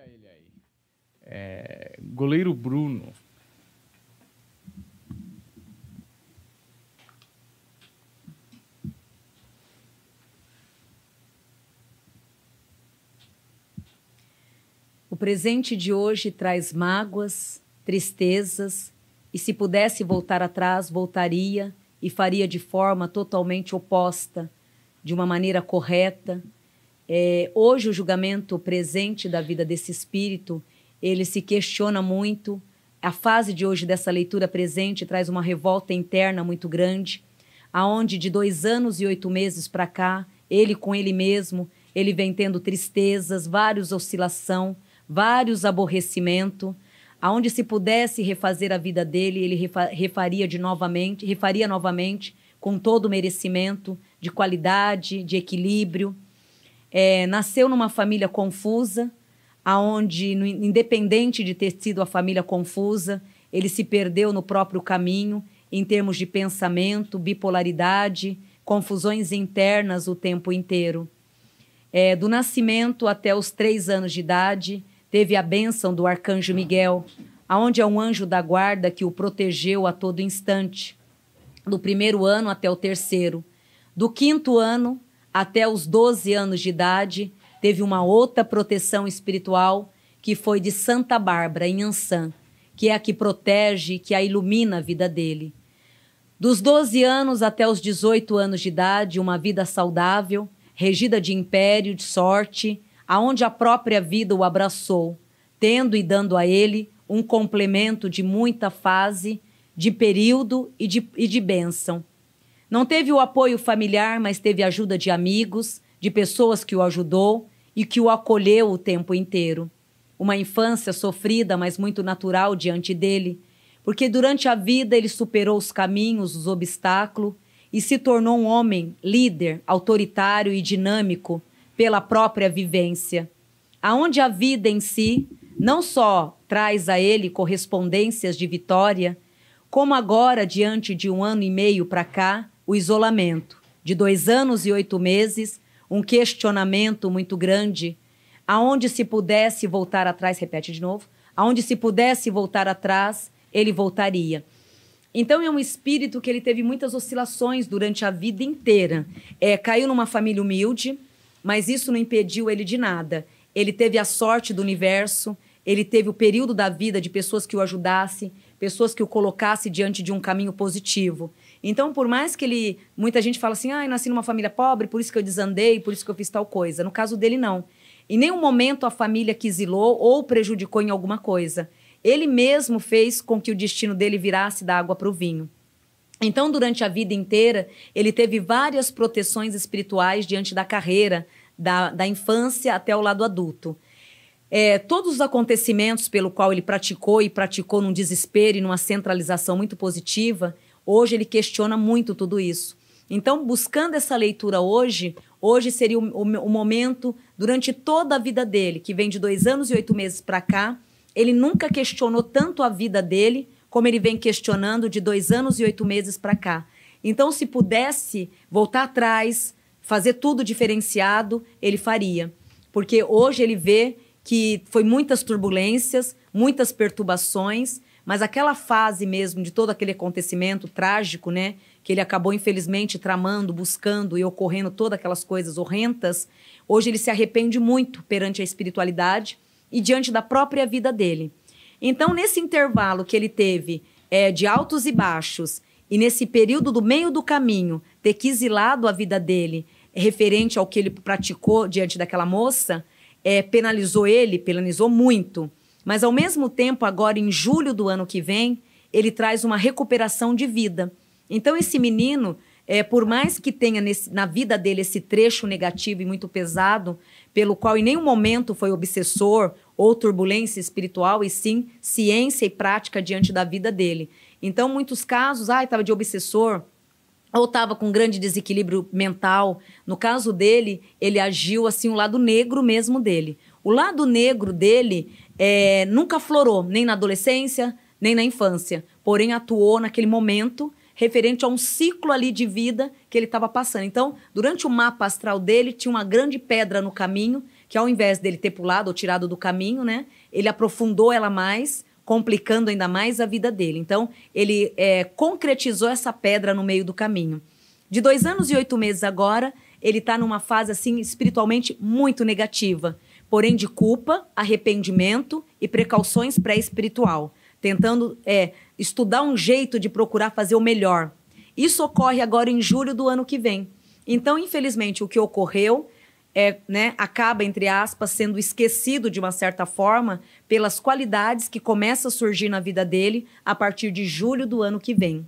Olha ele aí. É, goleiro Bruno. O presente de hoje traz mágoas, tristezas, e se pudesse voltar atrás, voltaria e faria de forma totalmente oposta, de uma maneira correta, é, hoje o julgamento presente da vida desse espírito ele se questiona muito. A fase de hoje dessa leitura presente traz uma revolta interna muito grande, aonde de dois anos e oito meses para cá, ele com ele mesmo, ele vem tendo tristezas, vários oscilação, vários aborrecimento, aonde se pudesse refazer a vida dele, ele refa refaria de novamente, refaria novamente com todo o merecimento de qualidade, de equilíbrio. É, nasceu numa família confusa, aonde, independente de ter sido a família confusa, ele se perdeu no próprio caminho, em termos de pensamento, bipolaridade, confusões internas o tempo inteiro. É, do nascimento até os três anos de idade, teve a bênção do arcanjo Miguel, aonde é um anjo da guarda que o protegeu a todo instante, do primeiro ano até o terceiro. Do quinto ano até os 12 anos de idade, teve uma outra proteção espiritual que foi de Santa Bárbara, em Ansan, que é a que protege, que a ilumina a vida dele. Dos 12 anos até os 18 anos de idade, uma vida saudável, regida de império, de sorte, aonde a própria vida o abraçou, tendo e dando a ele um complemento de muita fase, de período e de, e de bênção. Não teve o apoio familiar, mas teve ajuda de amigos, de pessoas que o ajudou e que o acolheu o tempo inteiro. Uma infância sofrida, mas muito natural diante dele, porque durante a vida ele superou os caminhos, os obstáculos e se tornou um homem líder, autoritário e dinâmico pela própria vivência. Aonde a vida em si não só traz a ele correspondências de vitória, como agora, diante de um ano e meio para cá, o isolamento de dois anos e oito meses, um questionamento muito grande, aonde se pudesse voltar atrás, repete de novo, aonde se pudesse voltar atrás, ele voltaria. Então é um espírito que ele teve muitas oscilações durante a vida inteira. É, caiu numa família humilde, mas isso não impediu ele de nada. Ele teve a sorte do universo, ele teve o período da vida de pessoas que o ajudassem, pessoas que o colocassem diante de um caminho positivo. Então, por mais que ele. Muita gente fala assim, ah, eu nasci numa família pobre, por isso que eu desandei, por isso que eu fiz tal coisa. No caso dele, não. Em nenhum momento a família quisilou ou prejudicou em alguma coisa. Ele mesmo fez com que o destino dele virasse da água para o vinho. Então, durante a vida inteira, ele teve várias proteções espirituais diante da carreira, da, da infância até o lado adulto é, todos os acontecimentos pelo qual ele praticou e praticou num desespero e numa centralização muito positiva, hoje ele questiona muito tudo isso. Então, buscando essa leitura hoje, hoje seria o, o, o momento, durante toda a vida dele, que vem de dois anos e oito meses para cá, ele nunca questionou tanto a vida dele como ele vem questionando de dois anos e oito meses para cá. Então, se pudesse voltar atrás, fazer tudo diferenciado, ele faria. Porque hoje ele vê que foi muitas turbulências, muitas perturbações, mas aquela fase mesmo de todo aquele acontecimento trágico, né, que ele acabou infelizmente tramando, buscando e ocorrendo todas aquelas coisas horrendas, hoje ele se arrepende muito perante a espiritualidade e diante da própria vida dele. Então, nesse intervalo que ele teve é, de altos e baixos, e nesse período do meio do caminho, ter que exilado a vida dele referente ao que ele praticou diante daquela moça, é, penalizou ele, penalizou muito. Mas, ao mesmo tempo, agora em julho do ano que vem, ele traz uma recuperação de vida. Então, esse menino, é, por mais que tenha nesse, na vida dele esse trecho negativo e muito pesado, pelo qual em nenhum momento foi obsessor ou turbulência espiritual, e sim ciência e prática diante da vida dele. Então, muitos casos, ah, estava de obsessor, ou estava com grande desequilíbrio mental. No caso dele, ele agiu assim, o lado negro mesmo dele. O lado negro dele é, nunca florou, nem na adolescência, nem na infância. Porém, atuou naquele momento referente a um ciclo ali de vida que ele estava passando. Então, durante o mapa astral dele, tinha uma grande pedra no caminho, que ao invés dele ter pulado ou tirado do caminho, né? Ele aprofundou ela mais complicando ainda mais a vida dele. Então, ele é, concretizou essa pedra no meio do caminho. De dois anos e oito meses agora, ele está numa fase assim espiritualmente muito negativa, porém de culpa, arrependimento e precauções pré-espiritual, tentando é, estudar um jeito de procurar fazer o melhor. Isso ocorre agora em julho do ano que vem. Então, infelizmente, o que ocorreu é, né, acaba, entre aspas, sendo esquecido de uma certa forma pelas qualidades que começam a surgir na vida dele a partir de julho do ano que vem.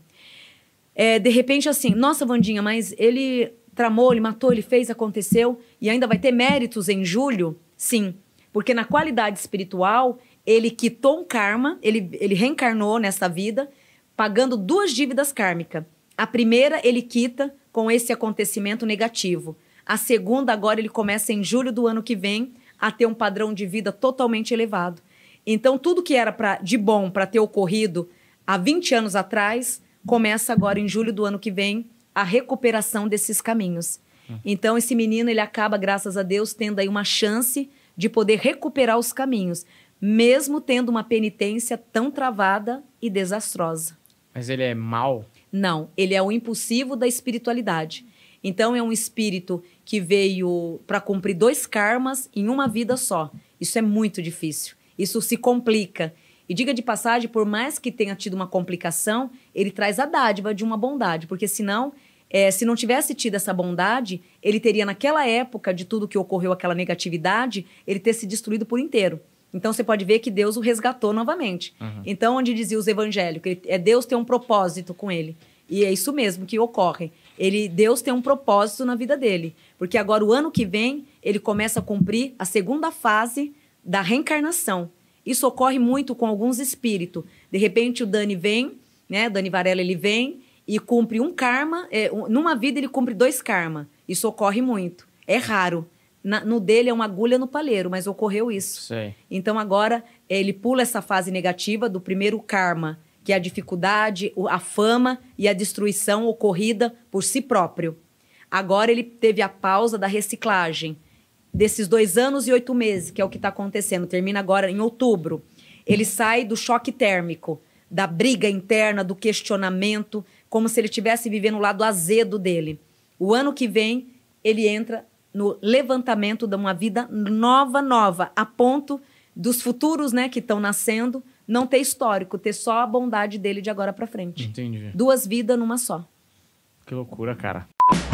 É, de repente, assim, nossa, Vandinha, mas ele tramou, ele matou, ele fez, aconteceu, e ainda vai ter méritos em julho? Sim, porque na qualidade espiritual, ele quitou um karma, ele, ele reencarnou nessa vida, pagando duas dívidas kármicas. A primeira ele quita com esse acontecimento negativo. A segunda, agora, ele começa em julho do ano que vem a ter um padrão de vida totalmente elevado. Então, tudo que era pra, de bom para ter ocorrido há 20 anos atrás, começa agora em julho do ano que vem a recuperação desses caminhos. Então, esse menino, ele acaba, graças a Deus, tendo aí uma chance de poder recuperar os caminhos, mesmo tendo uma penitência tão travada e desastrosa. Mas ele é mal? Não, ele é o impulsivo da espiritualidade. Então é um espírito que veio para cumprir dois karmas em uma vida só. Isso é muito difícil. Isso se complica. E diga de passagem, por mais que tenha tido uma complicação, ele traz a dádiva de uma bondade, porque senão é, se não tivesse tido essa bondade, ele teria, naquela época de tudo que ocorreu, aquela negatividade, ele ter se destruído por inteiro. Então você pode ver que Deus o resgatou novamente. Uhum. Então, onde dizia os evangélicos, é Deus tem um propósito com ele. E é isso mesmo que ocorre. Ele, Deus tem um propósito na vida dele. Porque agora, o ano que vem, ele começa a cumprir a segunda fase da reencarnação. Isso ocorre muito com alguns espíritos. De repente, o Dani vem, né? O Dani Varela, ele vem e cumpre um karma. É, um, numa vida, ele cumpre dois karma. Isso ocorre muito. É raro na, no dele é uma agulha no palheiro, mas ocorreu isso. Sei. Então agora ele pula essa fase negativa do primeiro karma, que é a dificuldade, a fama e a destruição ocorrida por si próprio. Agora ele teve a pausa da reciclagem desses dois anos e oito meses, que é o que está acontecendo. Termina agora em outubro. Ele sai do choque térmico, da briga interna, do questionamento, como se ele estivesse vivendo o lado azedo dele. O ano que vem ele entra no levantamento de uma vida nova, nova, a ponto dos futuros, né, que estão nascendo, não ter histórico, ter só a bondade dele de agora para frente. Entendi. Duas vidas numa só. Que loucura, cara.